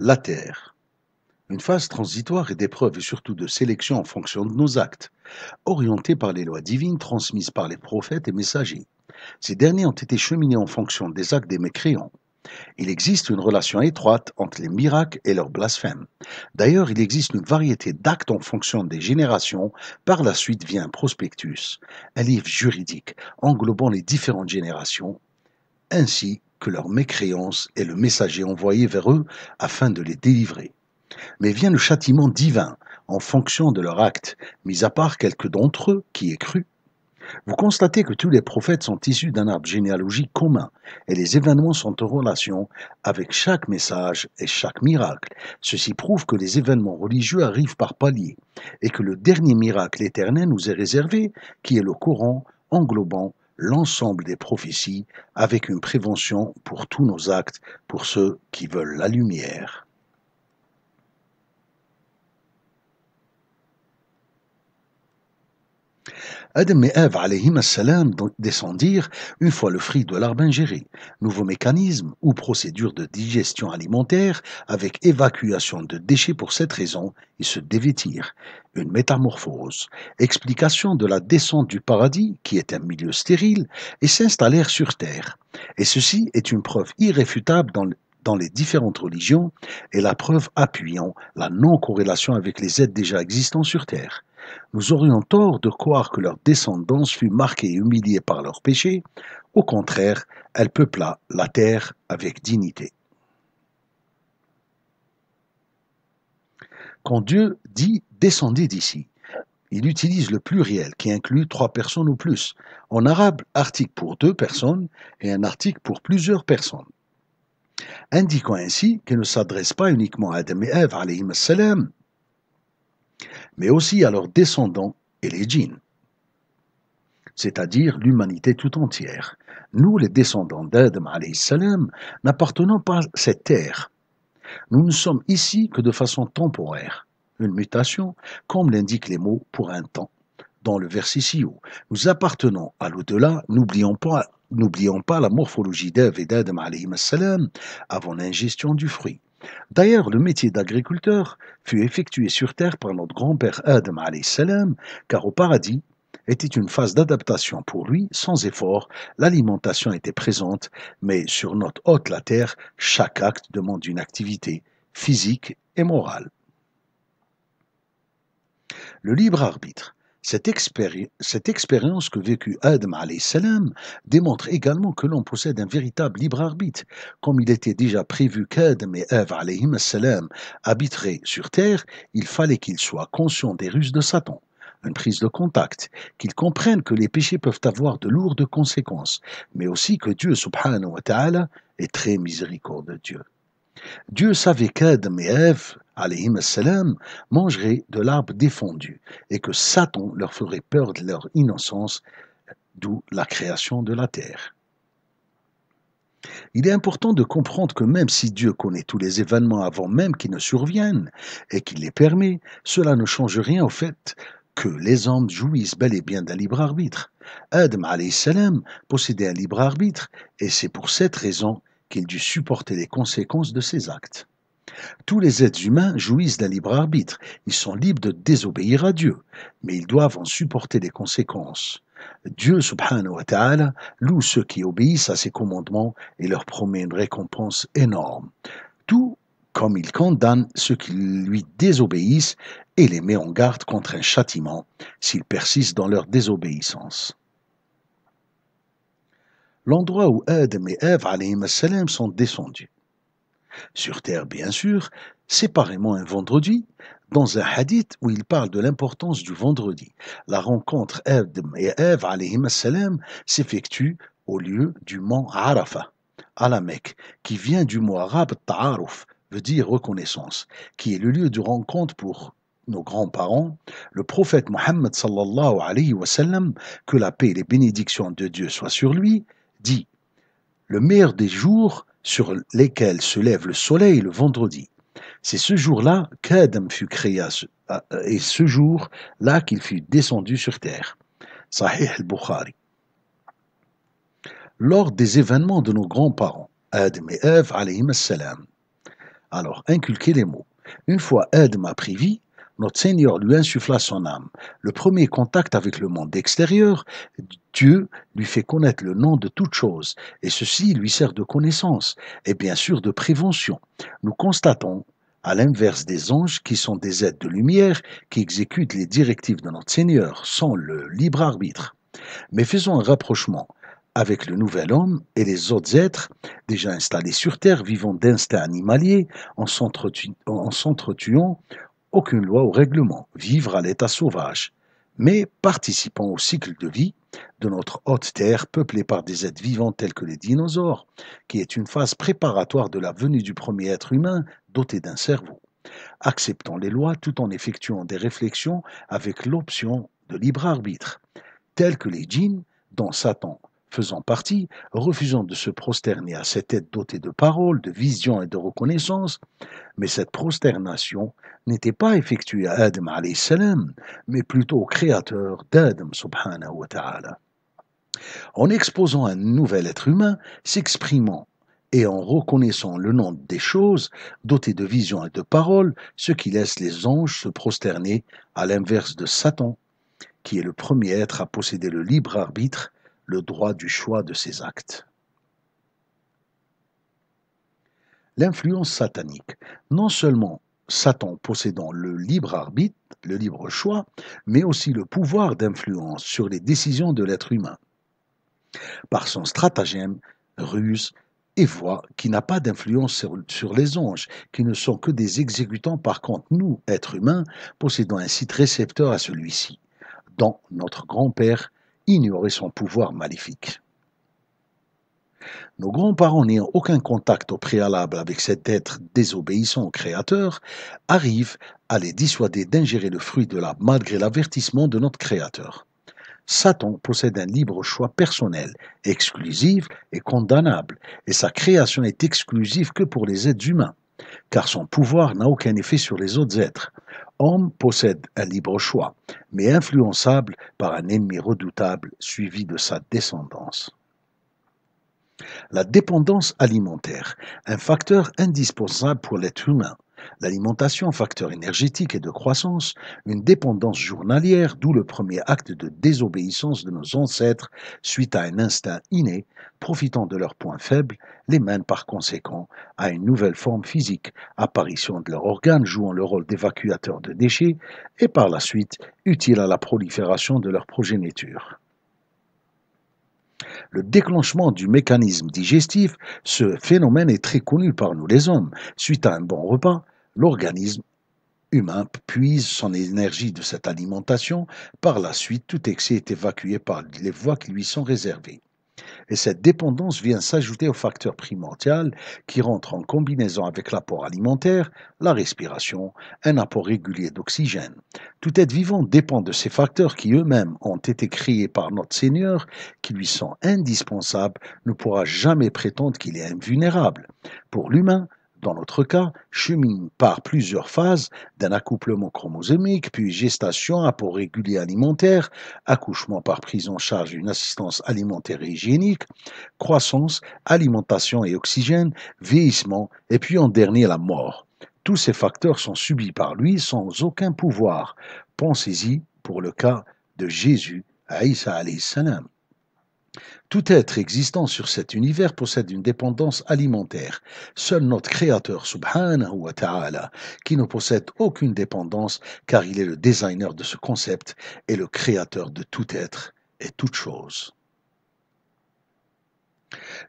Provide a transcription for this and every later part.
la Terre. Une phase transitoire et d'épreuve et surtout de sélection en fonction de nos actes, orientés par les lois divines transmises par les prophètes et messagers. Ces derniers ont été cheminés en fonction des actes des mécréants. Il existe une relation étroite entre les miracles et leur blasphèmes. D'ailleurs, il existe une variété d'actes en fonction des générations. Par la suite vient un prospectus, un livre juridique englobant les différentes générations, ainsi que leur mécréance est le messager envoyé vers eux afin de les délivrer. Mais vient le châtiment divin en fonction de leur acte, mis à part quelques d'entre eux qui aient cru. Vous constatez que tous les prophètes sont issus d'un arbre généalogique commun et les événements sont en relation avec chaque message et chaque miracle. Ceci prouve que les événements religieux arrivent par paliers et que le dernier miracle éternel nous est réservé, qui est le Coran englobant l'ensemble des prophéties avec une prévention pour tous nos actes, pour ceux qui veulent la lumière. Adam et Ève salam descendirent une fois le fruit de l'arbre ingéré. Nouveau mécanisme ou procédure de digestion alimentaire avec évacuation de déchets pour cette raison, ils se dévêtirent. Une métamorphose. Explication de la descente du paradis, qui est un milieu stérile, et s'installèrent sur terre. Et ceci est une preuve irréfutable dans le dans les différentes religions est la preuve appuyant la non-corrélation avec les êtres déjà existants sur Terre. Nous aurions tort de croire que leur descendance fut marquée et humiliée par leur péchés, au contraire, elle peupla la terre avec dignité. Quand Dieu dit descendez d'ici, il utilise le pluriel qui inclut trois personnes ou plus. En arabe, article pour deux personnes et un article pour plusieurs personnes indiquant ainsi qu'il ne s'adresse pas uniquement à Adam et Ève, mais aussi à leurs descendants et les djinns, c'est-à-dire l'humanité tout entière. Nous, les descendants d'Adam, n'appartenons pas à cette terre. Nous ne sommes ici que de façon temporaire, une mutation, comme l'indiquent les mots pour un temps. Dans le verset ci-haut, nous appartenons à l'au-delà, n'oublions pas N'oublions pas la morphologie d'Ève et d'Adam avant l'ingestion du fruit. D'ailleurs, le métier d'agriculteur fut effectué sur terre par notre grand-père Adam salam car au paradis était une phase d'adaptation pour lui, sans effort, l'alimentation était présente, mais sur notre hôte la terre, chaque acte demande une activité physique et morale. Le libre arbitre. Cette, expérience que vécut Adam salam démontre également que l'on possède un véritable libre arbitre, comme il était déjà prévu qu'Adam et Eve habiteraient sur terre, il fallait qu'ils soient conscients des ruses de Satan une prise de contact, qu'ils comprennent que les péchés peuvent avoir de lourdes conséquences, mais aussi que Dieu subhanahu wa ta'ala est très miséricordieux. Dieu savait qu'Adam et Ève, salam, mangeraient de l'arbre défendu et que Satan leur ferait peur de leur innocence, d'où la création de la terre. Il est important de comprendre que même si Dieu connaît tous les événements avant même qu'ils ne surviennent et qu'il les permet, cela ne change rien au fait que les hommes jouissent bel et bien d'un libre arbitre. Adam salam possédait un libre arbitre et c'est pour cette raison qu'il dut supporter les conséquences de ses actes. Tous les êtres humains jouissent d'un libre arbitre, ils sont libres de désobéir à Dieu, mais ils doivent en supporter les conséquences. Dieu subhanahu wa ta'ala loue ceux qui obéissent à ses commandements et leur promet une récompense énorme, tout comme il condamne ceux qui lui désobéissent et les met en garde contre un châtiment s'ils persistent dans leur désobéissance l'endroit où Adam et Ève sont descendus. Sur terre, bien sûr, séparément un vendredi, dans un hadith où il parle de l'importance du vendredi. La rencontre Adam et Ève s'effectue au lieu du mont Arafa, à la Mecque, qui vient du mot arabe Ta'aruf, veut dire reconnaissance, qui est le lieu de rencontre pour nos grands-parents, le prophète Mohammed sallallahu alayhi wa sallam, que la paix et les bénédictions de Dieu soient sur lui, dit Le meilleur des jours sur lesquels se lève le soleil le vendredi. C'est ce jour-là qu'Adam fut créé euh, et ce jour-là qu'il fut descendu sur terre. Sahih al-Bukhari. Lors des événements de nos grands-parents, Adam et Ève, salam. Alors, inculquez les mots. Une fois Adam a pris vie, notre Seigneur lui insuffla son âme. Le premier contact avec le monde extérieur, Dieu lui fait connaître le nom de toute chose, et ceci lui sert de connaissance, et bien sûr de prévention. Nous constatons à l'inverse des anges qui sont des êtres de lumière qui exécutent les directives de notre Seigneur sans le libre arbitre. Mais faisons un rapprochement avec le nouvel homme et les autres êtres déjà installés sur Terre vivant d'instincts animaliers en s'entretuant aucune loi ou règlement, vivre à l'état sauvage, mais participant au cycle de vie de notre haute terre peuplée par des êtres vivants tels que les dinosaures, qui est une phase préparatoire de la venue du premier être humain doté d'un cerveau, acceptant les lois tout en effectuant des réflexions avec l'option de libre arbitre, tels que les djinns dont Satan faisant partie, refusant de se prosterner à cette tête dotée de paroles, de visions et de reconnaissance. Mais cette prosternation n'était pas effectuée à Adam salam, mais plutôt au créateur d'Adam subhanahu wa ta'ala. En exposant un nouvel être humain, s'exprimant et en reconnaissant le nom des choses, doté de visions et de paroles, ce qui laisse les anges se prosterner à l'inverse de Satan, qui est le premier être à posséder le libre arbitre le droit du choix de ses actes. L'influence satanique, non seulement Satan possédant le libre arbitre, le libre choix, mais aussi le pouvoir d'influence sur les décisions de l'être humain, par son stratagème, ruse et voix qui n'a pas d'influence sur, les anges, qui ne sont que des exécutants par contre nous, êtres humains, possédant un site récepteur à celui-ci, dont notre grand-père ignorer son pouvoir maléfique. Nos grands-parents n'ayant aucun contact au préalable avec cet être désobéissant au Créateur, arrivent à les dissuader d'ingérer le fruit de l'arbre malgré l'avertissement de notre Créateur. Satan possède un libre choix personnel, exclusif et condamnable, et sa création est exclusive que pour les êtres humains, car son pouvoir n'a aucun effet sur les autres êtres. Homme possède un libre choix, mais influençable par un ennemi redoutable suivi de sa descendance. La dépendance alimentaire, un facteur indispensable pour l'être humain, L'alimentation, facteur énergétique et de croissance, une dépendance journalière, d'où le premier acte de désobéissance de nos ancêtres suite à un instinct inné, profitant de leurs points faibles, les mène par conséquent à une nouvelle forme physique, apparition de leurs organes jouant le rôle d'évacuateur de déchets et par la suite utile à la prolifération de leur progéniture. Le déclenchement du mécanisme digestif, ce phénomène est très connu par nous les hommes. Suite à un bon repas, l'organisme humain puise son énergie de cette alimentation. Par la suite, tout excès est évacué par les voies qui lui sont réservées. Et cette dépendance vient s'ajouter au facteur primordial qui rentre en combinaison avec l'apport alimentaire, la respiration, un apport régulier d'oxygène. Tout être vivant dépend de ces facteurs qui eux-mêmes ont été créés par notre Seigneur, qui lui sont indispensables, ne pourra jamais prétendre qu'il est invulnérable. Pour l'humain, dans notre cas, chemine par plusieurs phases d'un accouplement chromosomique, puis gestation, à apport régulier alimentaire, accouchement par prise en charge d'une assistance alimentaire et hygiénique, croissance, alimentation et oxygène, vieillissement, et puis en dernier la mort. Tous ces facteurs sont subis par lui sans aucun pouvoir. Pensez-y pour le cas de Jésus, Aïssa alayhi salam. Tout être existant sur cet univers possède une dépendance alimentaire. Seul notre Créateur, subhanahu wa ta'ala, qui ne possède aucune dépendance car il est le designer de ce concept et le Créateur de tout être et toute chose.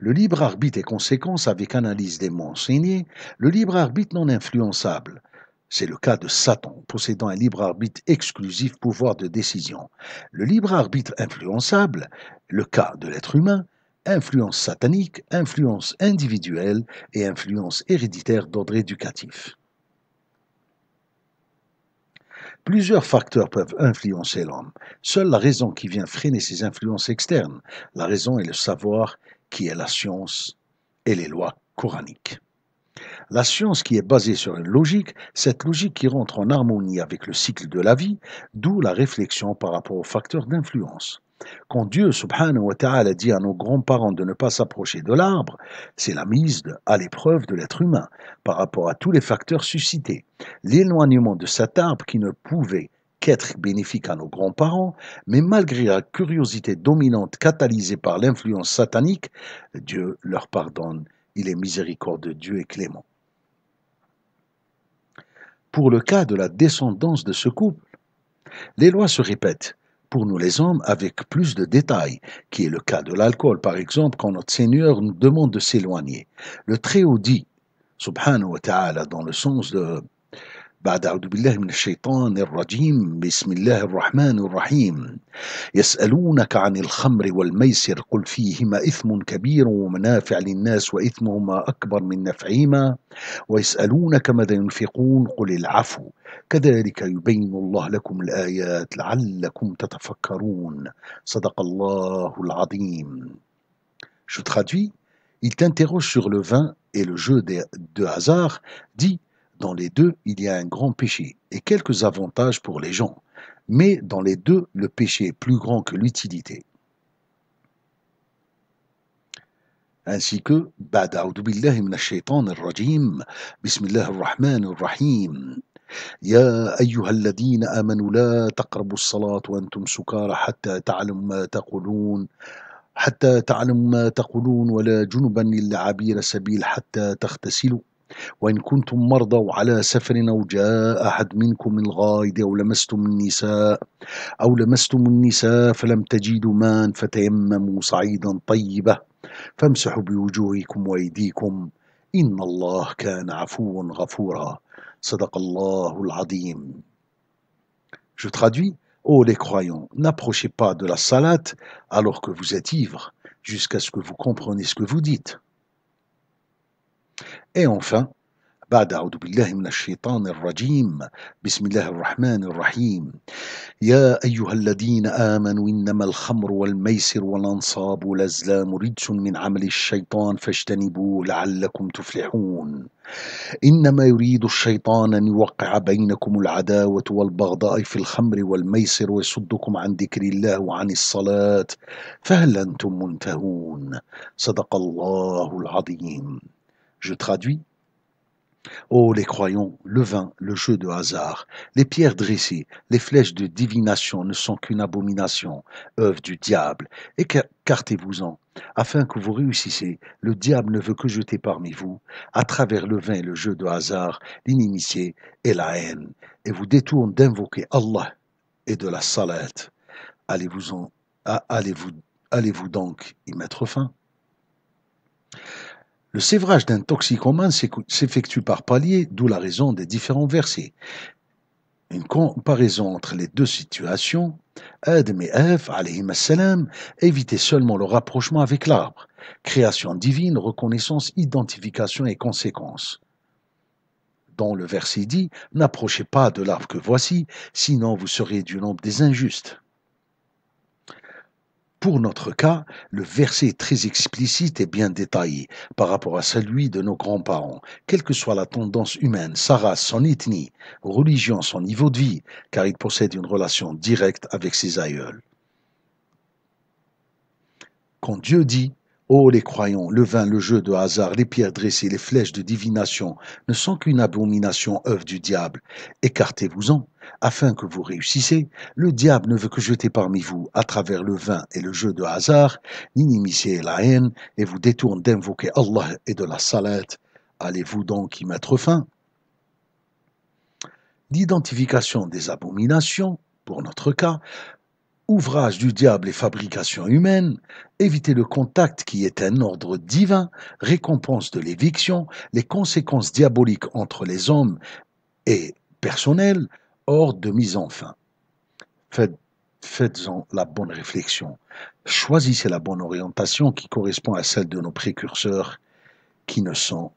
Le libre arbitre est conséquence avec analyse des mots enseignés, le libre arbitre non influençable, c'est le cas de Satan, possédant un libre arbitre exclusif pouvoir de décision. Le libre arbitre influençable, le cas de l'être humain, influence satanique, influence individuelle et influence héréditaire d'ordre éducatif. Plusieurs facteurs peuvent influencer l'homme. Seule la raison qui vient freiner ces influences externes, la raison est le savoir qui est la science et les lois coraniques. La science qui est basée sur une logique, cette logique qui rentre en harmonie avec le cycle de la vie, d'où la réflexion par rapport aux facteurs d'influence. Quand Dieu subhanahu wa ta'ala dit à nos grands-parents de ne pas s'approcher de l'arbre, c'est la mise à l'épreuve de l'être humain par rapport à tous les facteurs suscités. L'éloignement de cet arbre qui ne pouvait qu'être bénéfique à nos grands-parents, mais malgré la curiosité dominante catalysée par l'influence satanique, Dieu leur pardonne. Il est miséricordieux, Dieu est clément. Pour le cas de la descendance de ce couple, les lois se répètent pour nous les hommes avec plus de détails, qui est le cas de l'alcool par exemple quand notre Seigneur nous demande de s'éloigner. Le Très-Haut dit, subhanahu wa ta'ala, dans le sens de بعد أعوذ بالله من الشيطان الرجيم بسم الله الرحمن الرحيم يسألونك عن الخمر والميسر قل فيهما إثم كبير ومنافع للناس وإثمهما أكبر من نفعهما ويسألونك ماذا ينفقون قل العفو كذلك يبين الله لكم الآيات لعلكم تتفكرون صدق الله العظيم Je traduis, il t'interroge sur le vin et le jeu de, de hasard, dit Dans les deux, il y a un grand péché et quelques avantages pour les gens, mais dans les deux, le péché est plus grand que l'utilité. ainsi que بعد أعوذ بالله من الشيطان الرجيم بسم الله الرحمن الرحيم يا أيها الذين آمنوا لا تقربوا الصلاة وأنتم سكارى حتى تعلموا ما تقولون حتى تعلموا ما تقولون ولا جنبا إلا عبير سبيل حتى تغتسلوا وإن كنتم مرضى على سفر أو جاء أحد منكم من الغائد أو لمستم النساء أو لمستم النساء فلم تجدوا ماء فتيمموا صعيدا طيبة فامسحوا بوجوهكم وأيديكم إن الله كان عفوا غفورا صدق الله العظيم Je traduis Ô oh, les croyants, n'approchez pas de la salade alors que vous êtes ivres, jusqu'à ce que vous compreniez ce que vous dites. Et إيه enfin, بعد أعوذ بالله من الشيطان الرجيم بسم الله الرحمن الرحيم يا أيها الذين آمنوا إنما الخمر والميسر والأنصاب والأزلام رجس من عمل الشيطان فاجتنبوه لعلكم تفلحون إنما يريد الشيطان أن يوقع بينكم العداوة والبغضاء في الخمر والميسر ويصدكم عن ذكر الله وعن الصلاة فهل أنتم منتهون صدق الله العظيم Je traduis. Oh, les croyants, le vin, le jeu de hasard, les pierres dressées, les flèches de divination ne sont qu'une abomination, œuvre du diable. Écartez-vous-en, afin que vous réussissiez. Le diable ne veut que jeter parmi vous, à travers le vin et le jeu de hasard, l'inimitié et la haine, et vous détourne d'invoquer Allah et de la Salat. Allez-vous allez-vous allez-vous donc y mettre fin? Le sévrage d'un toxicomane s'effectue par palier, d'où la raison des différents versets. Une comparaison entre les deux situations, Adam et Ève, salam, évitez seulement le rapprochement avec l'arbre, création divine, reconnaissance, identification et conséquence. Dans le verset dit, n'approchez pas de l'arbre que voici, sinon vous serez du nombre des injustes. Pour notre cas, le verset est très explicite et bien détaillé par rapport à celui de nos grands-parents, quelle que soit la tendance humaine, sa race, son ethnie, religion, son niveau de vie, car il possède une relation directe avec ses aïeuls. Quand Dieu dit Oh les croyants, le vin, le jeu de hasard, les pierres dressées, les flèches de divination ne sont qu'une abomination œuvre du diable, écartez-vous-en afin que vous réussissiez, le diable ne veut que jeter parmi vous, à travers le vin et le jeu de hasard, ni et la haine, et vous détourne d'invoquer Allah et de la salat. Allez-vous donc y mettre fin L'identification des abominations, pour notre cas, ouvrage du diable et fabrication humaine, éviter le contact qui est un ordre divin, récompense de l'éviction, les conséquences diaboliques entre les hommes et personnels hors de mise en fin. Faites, en la bonne réflexion. Choisissez la bonne orientation qui correspond à celle de nos précurseurs qui ne sont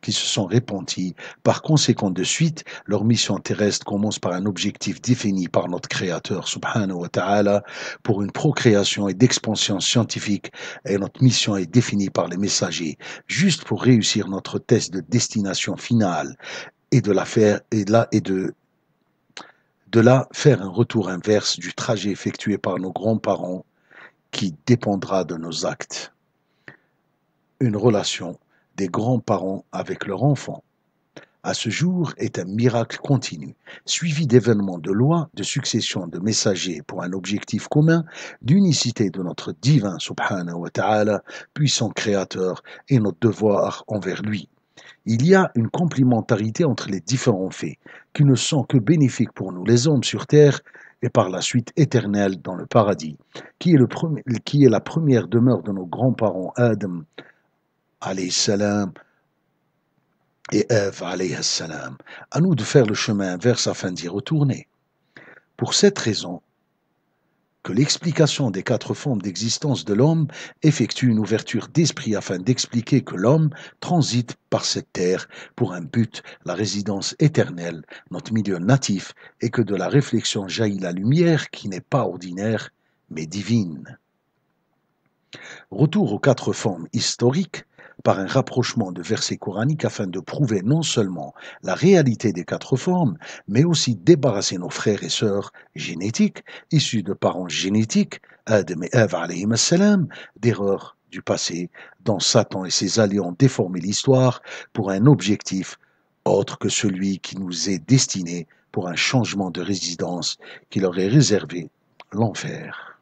qui se sont répandus. Par conséquent, de suite, leur mission terrestre commence par un objectif défini par notre Créateur, subhanahu wa ta'ala, pour une procréation et d'expansion scientifique, et notre mission est définie par les messagers, juste pour réussir notre test de destination finale et de la faire, et et de, de là, faire un retour inverse du trajet effectué par nos grands-parents qui dépendra de nos actes. Une relation des grands-parents avec leur enfant à ce jour est un miracle continu, suivi d'événements de loi, de succession de messagers pour un objectif commun, d'unicité de notre divin subhanahu wa ta'ala, puissant créateur, et notre devoir envers lui. Il y a une complémentarité entre les différents faits, qui ne sont que bénéfiques pour nous, les hommes sur terre, et par la suite éternelle dans le paradis, qui est, qui est la première demeure de nos grands-parents Adam salam et Ève À nous de faire le chemin vers afin d'y retourner. Pour cette raison, que l'explication des quatre formes d'existence de l'homme effectue une ouverture d'esprit afin d'expliquer que l'homme transite par cette terre pour un but, la résidence éternelle, notre milieu natif, et que de la réflexion jaillit la lumière qui n'est pas ordinaire, mais divine. Retour aux quatre formes historiques, par un rapprochement de versets coraniques afin de prouver non seulement la réalité des quatre formes, mais aussi débarrasser nos frères et sœurs génétiques, issus de parents génétiques, d'erreurs du passé dont Satan et ses alliés ont déformé l'histoire pour un objectif autre que celui qui nous est destiné pour un changement de résidence qui leur est réservé, l'enfer.